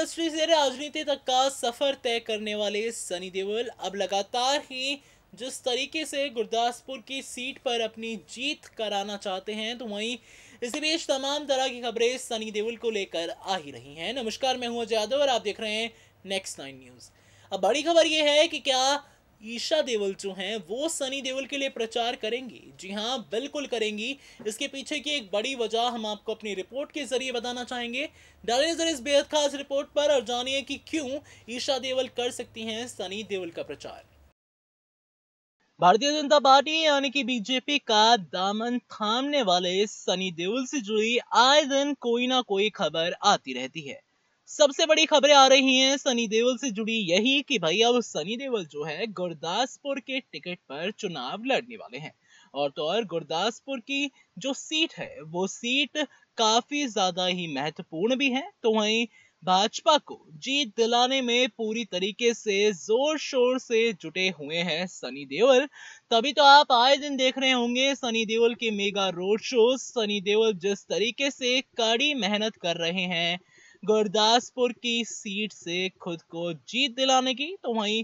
industry से राजनीति तक का सफर तय करने वाले सनी देओल अब लगातार ही जिस तरीके से गुरदासपुर की सीट पर अपनी जीत कराना चाहते हैं तो वहीं इसी बीच तमाम तरह की खबरें सनी देओल को लेकर आ ही रही हैं नमस्कार मैं हूं अजय यादव और आप देख रहे हैं नेक्स्ट नाइन न्यूज़ अब बड़ी खबर यह है कि क्या ईशा देवल जो हैं वो सनी देवल के लिए प्रचार करेंगी जी हाँ बिल्कुल करेंगी इसके पीछे की एक बड़ी वजह हम आपको अपनी रिपोर्ट के जरिए बताना चाहेंगे डालिए जरा इस बेहद खास रिपोर्ट पर और जानिए कि क्यों ईशा देवल कर सकती हैं सनी देवल का प्रचार भारतीय जनता पार्टी यानी कि बीजेपी का दामन थामने वाले सनी देओल से जुड़ी आए दिन कोई ना कोई खबर आती रहती है सबसे बड़ी खबरें आ रही हैं सनी देओल से जुड़ी यही कि भाई अब सनी देओल जो है गुरदासपुर के टिकट पर चुनाव लड़ने वाले हैं और तो और गुरदासपुर की जो सीट है वो सीट काफी ज्यादा ही महत्वपूर्ण भी है तो वहीं भाजपा को जीत दिलाने में पूरी तरीके से जोर शोर से जुटे हुए हैं सनी देओल तभी तो आप आए दिन देख रहे होंगे सनी देओल के mega road show Sunny Deol जिस तरीके से कड़ी मेहनत कर रहे हैं गुरदासपुर की सीट से खुद को जीत दिलाने की तो वहीं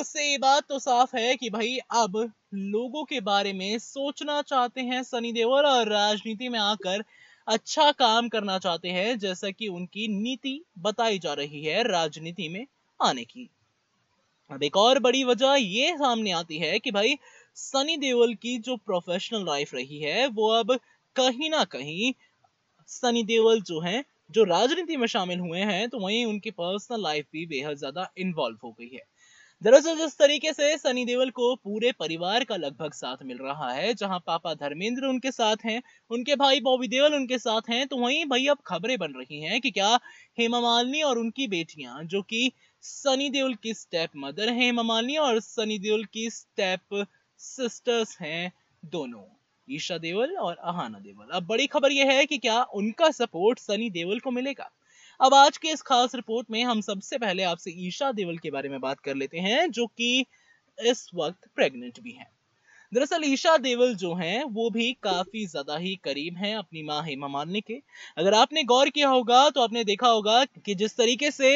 उससे ये बात तो साफ है कि भाई अब लोगों के बारे में सोचना चाहते हैं सनी देओल और राजनीति में आकर अच्छा काम करना चाहते हैं जैसा कि उनकी नीति बताई जा रही है राजनीति में आने की अब एक और बड़ी वजह ये सामने आती है कि भाई सनी देओल की जो प्रोफेशनल लाइफ रही है वो अब कहीं ना कहीं सनी देओल जो है जो राजनीति में शामिल हुए हैं तो वहीं उनकी पर्सनल लाइफ भी बेहद ज्यादा इन्वॉल्व हो गई है दरअसल जिस तरीके से सनी देओल को पूरे परिवार का लगभग साथ मिल रहा है जहां पापा धर्मेंद्र उनके साथ हैं उनके भाई बॉबी देओल उनके साथ हैं तो वहीं भाई अब खबरें बन रही हैं कि क्या हेमा मालिनी और उनकी बेटियां जो कि सनी देओल की स्टेप मदर हैं हेमा मालिनी और सनी देओल की स्टेप सिस्टर्स हैं दोनों ईशा देवल और अहाना देवल अब बड़ी खबर यह है कि क्या उनका सपोर्ट सनी देवल को मिलेगा अब आज के इस खास रिपोर्ट में हम सबसे पहले आपसे ईशा देवल के बारे में बात कर लेते हैं जो कि इस वक्त प्रेग्नेंट भी हैं दरअसल ईशा देवल जो हैं वो भी काफी ज्यादा ही करीब हैं अपनी माँ हेमा मालिनी के अगर आपने गौर किया होगा तो आपने देखा होगा कि जिस तरीके से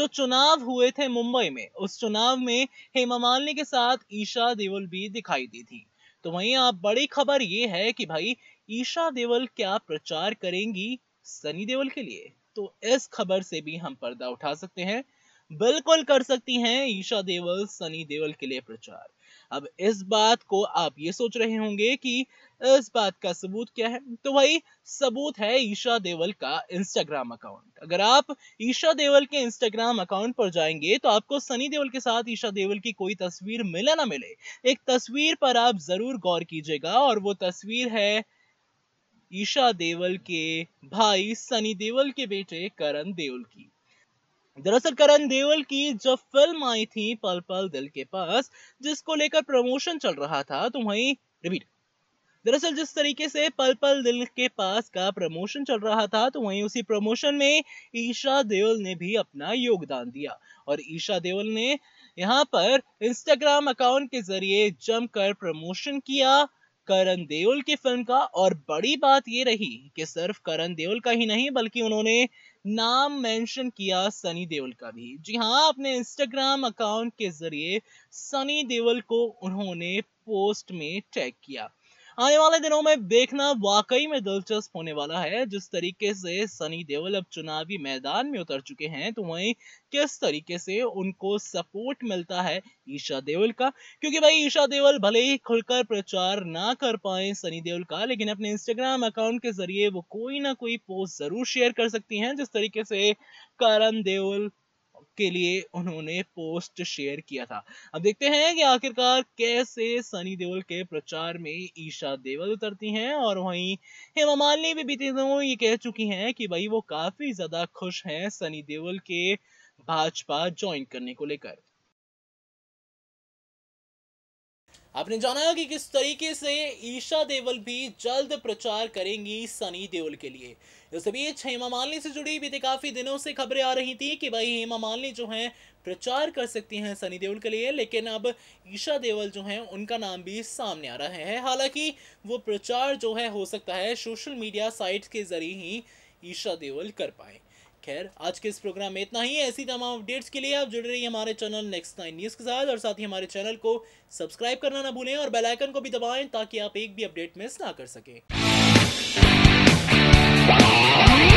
जो चुनाव हुए थे मुंबई में उस चुनाव में हेमा मालिनी के साथ ईशा देवल भी दिखाई दी थी तो वहीं आप बड़ी खबर ये है कि भाई ईशा देवल क्या प्रचार करेंगी सनी देवल के लिए तो इस खबर से भी हम पर्दा उठा सकते हैं बिल्कुल कर सकती हैं ईशा देवल सनी देवल के लिए प्रचार अब इस बात को आप ये सोच रहे होंगे कि इस बात का सबूत क्या है तो भाई सबूत है ईशा देवल का इंस्टाग्राम अकाउंट अगर आप ईशा देवल के इंस्टाग्राम अकाउंट पर जाएंगे तो आपको सनी देवल के साथ ईशा देवल की कोई तस्वीर मिले ना मिले एक तस्वीर पर आप जरूर गौर कीजिएगा और वो तस्वीर है ईशा देवल के भाई सनी देवल के बेटे करण देवल की दरअसल करण देवल की जब फिल्म आई थी पल पल दिल के पास जिसको लेकर प्रमोशन चल रहा था तो वही रिपीट दरअसल जिस तरीके से पल पल दिल के पास का प्रमोशन चल रहा था तो वहीं उसी प्रमोशन में ईशा देवल ने भी अपना योगदान दिया और ईशा देवल ने यहाँ पर इंस्टाग्राम अकाउंट के जरिए जमकर प्रमोशन किया करण देवल की फिल्म का और बड़ी बात ये रही कि सिर्फ करण देवल का ही नहीं बल्कि उन्होंने नाम मेंशन किया सनी देओल का भी जी हाँ अपने इंस्टाग्राम अकाउंट के जरिए सनी देओल को उन्होंने पोस्ट में टैग किया आने वाले दिनों में देखना वाकई में दिलचस्प होने वाला है जिस तरीके से सनी देओल अब चुनावी मैदान में उतर चुके हैं तो वहीं किस तरीके से उनको सपोर्ट मिलता है ईशा देओल का क्योंकि भाई ईशा देओल भले ही खुलकर प्रचार ना कर पाए सनी देओल का लेकिन अपने इंस्टाग्राम अकाउंट के जरिए वो कोई ना कोई पोस्ट जरूर शेयर कर सकती हैं जिस तरीके से करण देओल के लिए उन्होंने पोस्ट शेयर किया था अब देखते हैं कि आखिरकार कैसे सनी देओल के प्रचार में ईशा देवल उतरती हैं और वहीं हेमा मालिनी भी बीते दिनों ये कह चुकी हैं कि भाई वो काफी ज्यादा खुश हैं सनी देओल के भाजपा ज्वाइन करने को लेकर आपने जाना कि किस तरीके से ईशा देवल भी जल्द प्रचार करेंगी सनी देओल के लिए इस बीच हेमा मालिनी से जुड़ी बीते काफ़ी दिनों से खबरें आ रही थी कि भाई हेमा मालिनी जो है प्रचार कर सकती हैं सनी देओल के लिए लेकिन अब ईशा देवल जो हैं उनका नाम भी सामने आ रहा है हालांकि वो प्रचार जो है हो सकता है सोशल मीडिया साइट्स के ज़रिए ही ईशा देवल कर पाए खैर आज के इस प्रोग्राम में इतना ही है ऐसी तमाम अपडेट्स के लिए आप जुड़े रहिए हमारे चैनल नेक्स्ट नाइन न्यूज़ के साथ और साथ ही हमारे चैनल को सब्सक्राइब करना ना भूलें और बेल आइकन को भी दबाएं ताकि आप एक भी अपडेट मिस ना कर सकें